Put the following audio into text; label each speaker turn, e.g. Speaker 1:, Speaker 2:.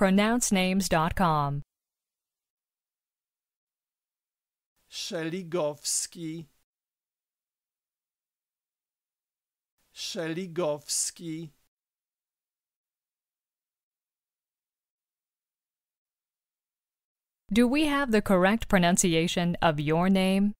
Speaker 1: pronouncenames.com.
Speaker 2: Szeligowski Szeligowski
Speaker 1: Do we have the correct pronunciation of your name?